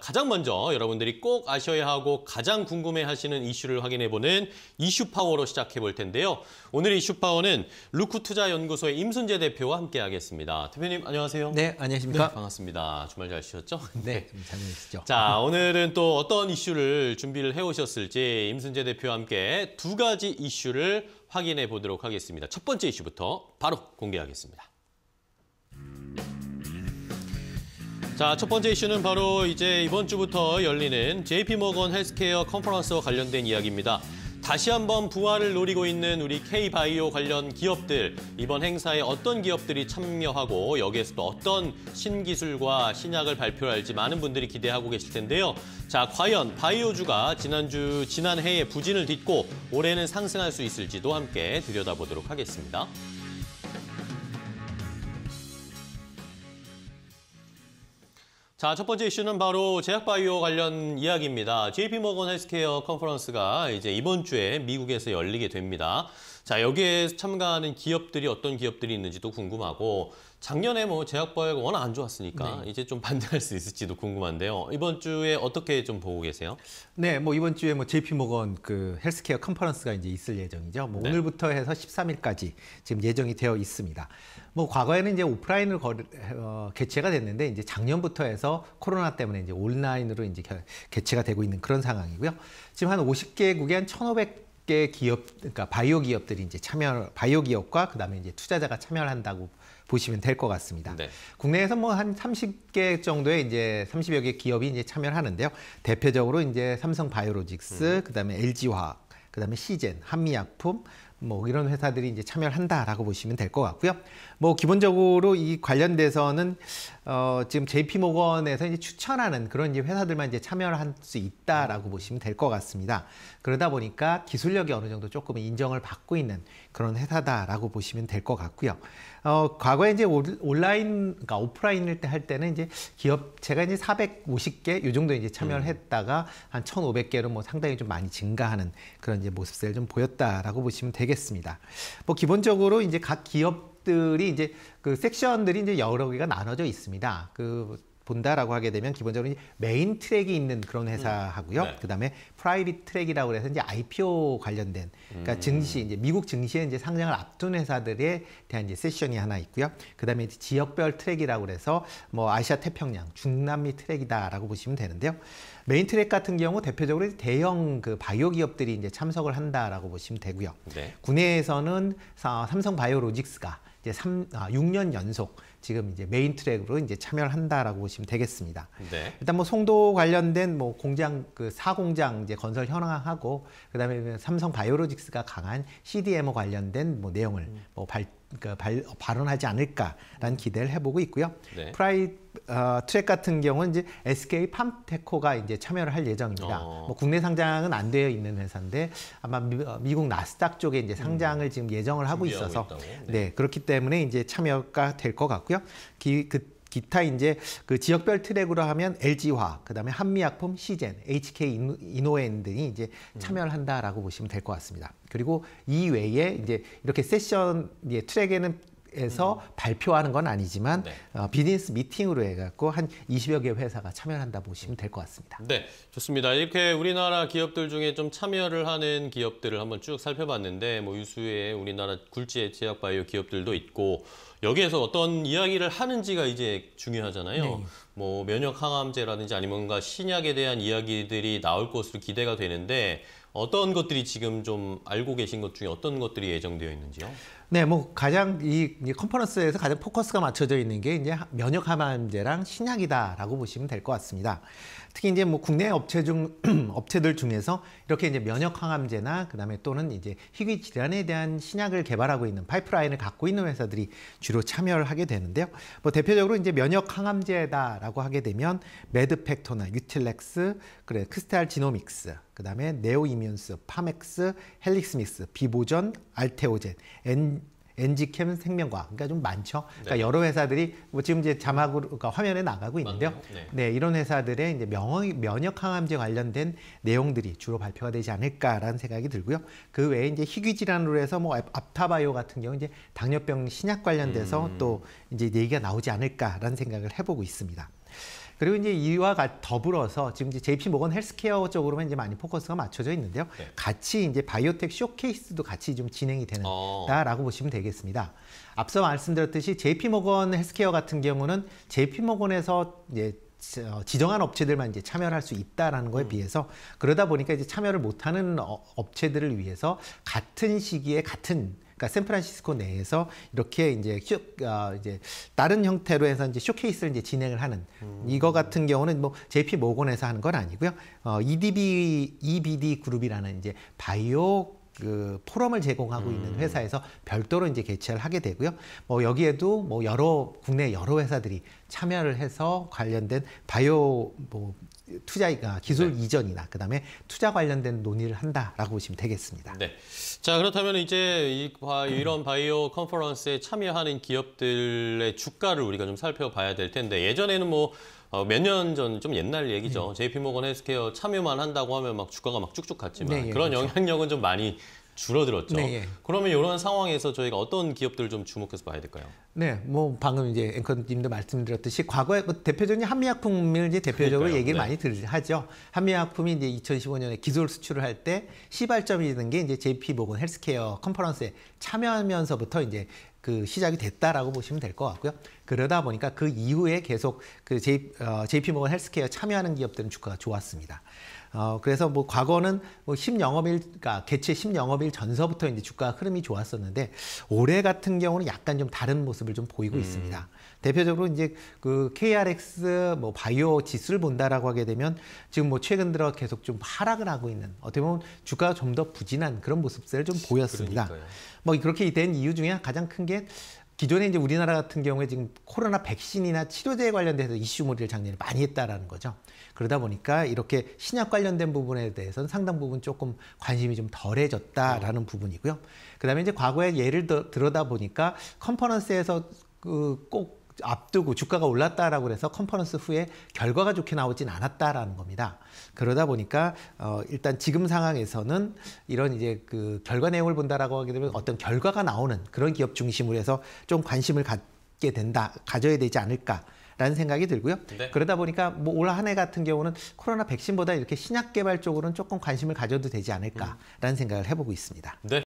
가장 먼저 여러분들이 꼭 아셔야 하고 가장 궁금해하시는 이슈를 확인해보는 이슈파워로 시작해볼 텐데요. 오늘 이슈파워는 루크투자연구소의 임순재 대표와 함께하겠습니다. 대표님 안녕하세요. 네, 안녕하십니까. 네, 반갑습니다. 주말 잘 쉬셨죠? 네, 네. 잘 쉬셨죠. 자, 오늘은 또 어떤 이슈를 준비를 해오셨을지 임순재 대표와 함께 두 가지 이슈를 확인해보도록 하겠습니다. 첫 번째 이슈부터 바로 공개하겠습니다. 자, 첫 번째 이슈는 바로 이제 이번 주부터 열리는 JP 모건 헬스케어 컨퍼런스와 관련된 이야기입니다. 다시 한번 부활을 노리고 있는 우리 K바이오 관련 기업들, 이번 행사에 어떤 기업들이 참여하고 여기에서도 어떤 신기술과 신약을 발표할지 많은 분들이 기대하고 계실 텐데요. 자, 과연 바이오주가 지난주, 지난해에 부진을 딛고 올해는 상승할 수 있을지도 함께 들여다보도록 하겠습니다. 자, 첫 번째 이슈는 바로 제약바이오 관련 이야기입니다. JP모건 헬스케어 컨퍼런스가 이제 이번 주에 미국에서 열리게 됩니다. 자 여기에 참가하는 기업들이 어떤 기업들이 있는지도 궁금하고 작년에 뭐 제약바이오가 워낙 안 좋았으니까 네. 이제 좀 반등할 수 있을지도 궁금한데요. 이번 주에 어떻게 좀 보고 계세요? 네, 뭐 이번 주에 뭐 JP 모건 그 헬스케어 컨퍼런스가 이제 있을 예정이죠. 뭐 네. 오늘부터 해서 13일까지 지금 예정이 되어 있습니다. 뭐 과거에는 이제 오프라인을 거래, 어, 개최가 됐는데 이제 작년부터 해서 코로나 때문에 이제 온라인으로 이제 개최가 되고 있는 그런 상황이고요. 지금 한 50개국에 한1,500 개 기업, 그러니까 바이오 기업들이 이제 참여, 바이오 기업과 그다음에 이제 투자자가 참여를 한다고 보시면 될 것 같습니다. 네. 국내에서 뭐 한 30개 정도의 이제 30여 개 기업이 이제 참여를 하는데요. 대표적으로 이제 삼성 바이오로직스, 음. 그다음에 l g 화 그다음에 시젠, 한미약품, 뭐 이런 회사들이 이제 참여를 한다라고 보시면 될 것 같고요. 뭐 기본적으로 이 관련돼서는 어 지금 JP 모건에서 이제 추천하는 그런 이제 회사들만 이제 참여를 할 수 있다라고 보시면 될 것 같습니다. 그러다 보니까 기술력이 어느 정도 조금 인정을 받고 있는 그런 회사다라고 보시면 될 것 같고요. 어, 과거에 이제 온라인, 그러니까 오프라인일 때 할 때는 이제 기업, 제가 이제 450개 요 정도 이제 참여를 음. 했다가 한 1,500개로 뭐 상당히 좀 많이 증가하는 그런 이제 모습을 좀 보였다라고 보시면 되겠습니다. 뭐 기본적으로 이제 각 기업 들이 이제 그 섹션들이 이제 여러 개가 나눠져 있습니다. 그 본다라고 하게 되면 기본적으로 메인 트랙이 있는 그런 음. 회사하고요. 음. 네. 그다음에 프라이빗 트랙이라고 해서 이제 IPO 관련된 그러니까 음. 증시 이제 미국 증시에 이제 상장을 앞둔 회사들에 대한 이제 세션이 하나 있고요. 그다음에 지역별 트랙이라고 해서 뭐 아시아 태평양, 중남미 트랙이다라고 보시면 되는데요. 메인 트랙 같은 경우 대표적으로 대형 그 바이오 기업들이 이제 참석을 한다라고 보시면 되고요. 네. 국내에서는 삼성 바이오로직스가 이제 3, 아, 6년 연속 지금 이제 메인 트랙으로 이제 참여를 한다라고 보시면 되겠습니다. 네. 일단 뭐 송도 관련된 뭐 공장 그 사공장 이제 건설 현황하고 그다음에 삼성 바이오로직스가 강한 CDMO 관련된 뭐 내용을 음. 뭐 발, 그 발, 어, 발언하지 않을까라는 기대를 해보고 있고요. 네. 프라이 어, 트랙 같은 경우는 이제 SK 팜테코가 이제 참여를 할 예정입니다. 어. 뭐 국내 상장은 안 되어 있는 회사인데 아마 미, 어, 국 나스닥 쪽에 이제 상장을 음. 지금 예정을 하고 있어서 네. 네. 그렇기 때문에 이제 참여가 될 것 같고. 있고요. 기, 그, 기타 이제 그 지역별 트랙으로 하면 LG화, 그다음에 한미약품, 시젠, HK 이노엔 등이 이제 음. 참여를 한다라고 보시면 될 것 같습니다. 그리고 이 외에 이제 이렇게 세션 예, 트랙에는 에서 음. 음. 발표하는 건 아니지만 네. 어, 비즈니스 미팅으로 해갖고 한 20여 개 회사가 참여를 한다 보시면 될 것 같습니다. 네, 좋습니다. 이렇게 우리나라 기업들 중에 좀 참여를 하는 기업들을 한번 쭉 살펴봤는데 뭐 유수의 우리나라 굴지의 제약바이오 기업들도 있고 여기에서 어떤 이야기를 하는지가 이제 중요하잖아요. 네. 뭐 면역 항암제라든지 아니면 뭔가 신약에 대한 이야기들이 나올 것으로 기대가 되는데 어떤 것들이 지금 좀 알고 계신 것 중에 어떤 것들이 예정되어 있는지요? 네, 뭐 가장 이, 이 컨퍼런스에서 가장 포커스가 맞춰져 있는 게 이제 면역 항암제랑 신약이다라고 보시면 될 것 같습니다. 특히 이제 뭐 국내 업체 중 업체들 중에서 이렇게 이제 면역 항암제나 그다음에 또는 이제 희귀 질환에 대한 신약을 개발하고 있는 파이프라인을 갖고 있는 회사들이 주로 참여를 하게 되는데요. 뭐 대표적으로 이제 면역 항암제다라고 하게 되면 메드팩토나 유틸렉스, 그래 크스탈 지노믹스, 그다음에 네오이뮤 이온스 파맥스, 헬릭스미스, 비보전, 알테오젠, 엔, 엔지캠 생명과 그러니까 좀 많죠. 그러니까 네. 여러 회사들이 뭐 지금 이제 자막으로 그러니까 화면에 나가고 있는데요. 네. 네. 이런 회사들의 이제 명, 면역 항암제 관련된 내용들이 주로 발표가 되지 않을까라는 생각이 들고요. 그 외에 이제 희귀 질환으로 해서 뭐 압타바이오 같은 경우 이제 당뇨병 신약 관련돼서 음. 또 이제 얘기가 나오지 않을까라는 생각을 해보고 있습니다. 그리고 이제 이와 더불어서 지금 이제 JP 모건 헬스케어 쪽으로만 이제 많이 포커스가 맞춰져 있는데요. 네. 같이 이제 바이오텍 쇼케이스도 같이 좀 진행이 어. 되는다라고 어. 보시면 되겠습니다. 앞서 말씀드렸듯이 JP 모건 헬스케어 같은 경우는 JP 모건에서 이제 어, 지정한 업체들만 이제 참여를 할 수 있다라는 거에 음. 비해서 그러다 보니까 이제 참여를 못하는 어, 업체들을 위해서 같은 시기에 같은 그러니까 샌프란시스코 내에서 이렇게 이제 쇼, 어, 이제 다른 형태로 해서 이제 쇼케이스를 이제 진행을 하는 음. 이거 같은 경우는 뭐 JP 모건에서 하는 건 아니고요. 어, EDB EBD 그룹이라는 이제 바이오 그 포럼을 제공하고 음. 있는 회사에서 별도로 이제 개최를 하게 되고요. 뭐 여기에도 뭐 여러 국내 여러 회사들이 참여를 해서 관련된 바이오 뭐 투자 아, 기술 네. 이전이나 그다음에 투자 관련된 논의를 한다라고 보시면 되겠습니다. 네. 자 그렇다면 이제 이, 이런 바이오 컨퍼런스에 참여하는 기업들의 주가를 우리가 좀 살펴봐야 될 텐데 예전에는 뭐 어, 몇년 전 좀 옛날 얘기죠. 네. JP모건 헬스케어 참여만 한다고 하면 막 주가가 막 쭉쭉 갔지만 네, 예, 그런 그렇죠. 영향력은 좀 많이 줄어들었죠. 네, 예. 그러면 이런 상황에서 저희가 어떤 기업들을 좀 주목해서 봐야 될까요? 네, 뭐 방금 이제 앵커님도 말씀드렸듯이 과거에 뭐 대표적인 한미약품을 이제 대표적으로 그러니까요, 얘기를 네. 많이 들, 하죠. 한미약품이 이제 2015년에 기술 수출을 할 때 시발점이 되는 게 이제 JP 모건 헬스케어 컨퍼런스에 참여하면서부터 이제 그 시작이 됐다라고 보시면 될 것 같고요. 그러다 보니까 그 이후에 계속 그 J, 어, JP모건 헬스케어 참여하는 기업들은 주가가 좋았습니다. 어, 그래서 뭐 과거는 뭐 10영업일, 그러니까 개최 10영업일 전서부터 이제 주가 흐름이 좋았었는데 올해 같은 경우는 약간 좀 다른 모습을 좀 보이고 음. 있습니다. 대표적으로 이제 그 KRX 뭐 바이오 지수를 본다라고 하게 되면 지금 뭐 최근 들어 계속 좀 하락을 하고 있는 어떻게 보면 주가가 좀 더 부진한 그런 모습들을 좀 보였습니다. 그러니까요. 뭐 그렇게 된 이유 중에 가장 큰게 기존에 이제 우리나라 같은 경우에 지금 코로나 백신이나 치료제에 관련돼서 이슈몰이를 작년에 많이 했다라는 거죠. 그러다 보니까 이렇게 신약 관련된 부분에 대해서는 상당 부분 조금 관심이 좀 덜해졌다라는 부분이고요. 그다음에 이제 과거에 예를 들어, 들어다 보니까 컨퍼런스에서 그꼭 앞두고 주가가 올랐다라고 해서 컨퍼런스 후에 결과가 좋게 나오진 않았다라는 겁니다. 그러다 보니까 어 일단 지금 상황에서는 이런 이제 그 결과 내용을 본다라고 하게 되면 어떤 결과가 나오는 그런 기업 중심으로 해서 좀 관심을 갖게 된다, 가져야 되지 않을까. 라는 생각이 들고요. 네. 그러다 보니까 뭐올한 해 같은 경우는 코로나 백신보다 이렇게 신약 개발 쪽으로는 조금 관심을 가져도 되지 않을까라는 음. 생각을 해보고 있습니다. 네.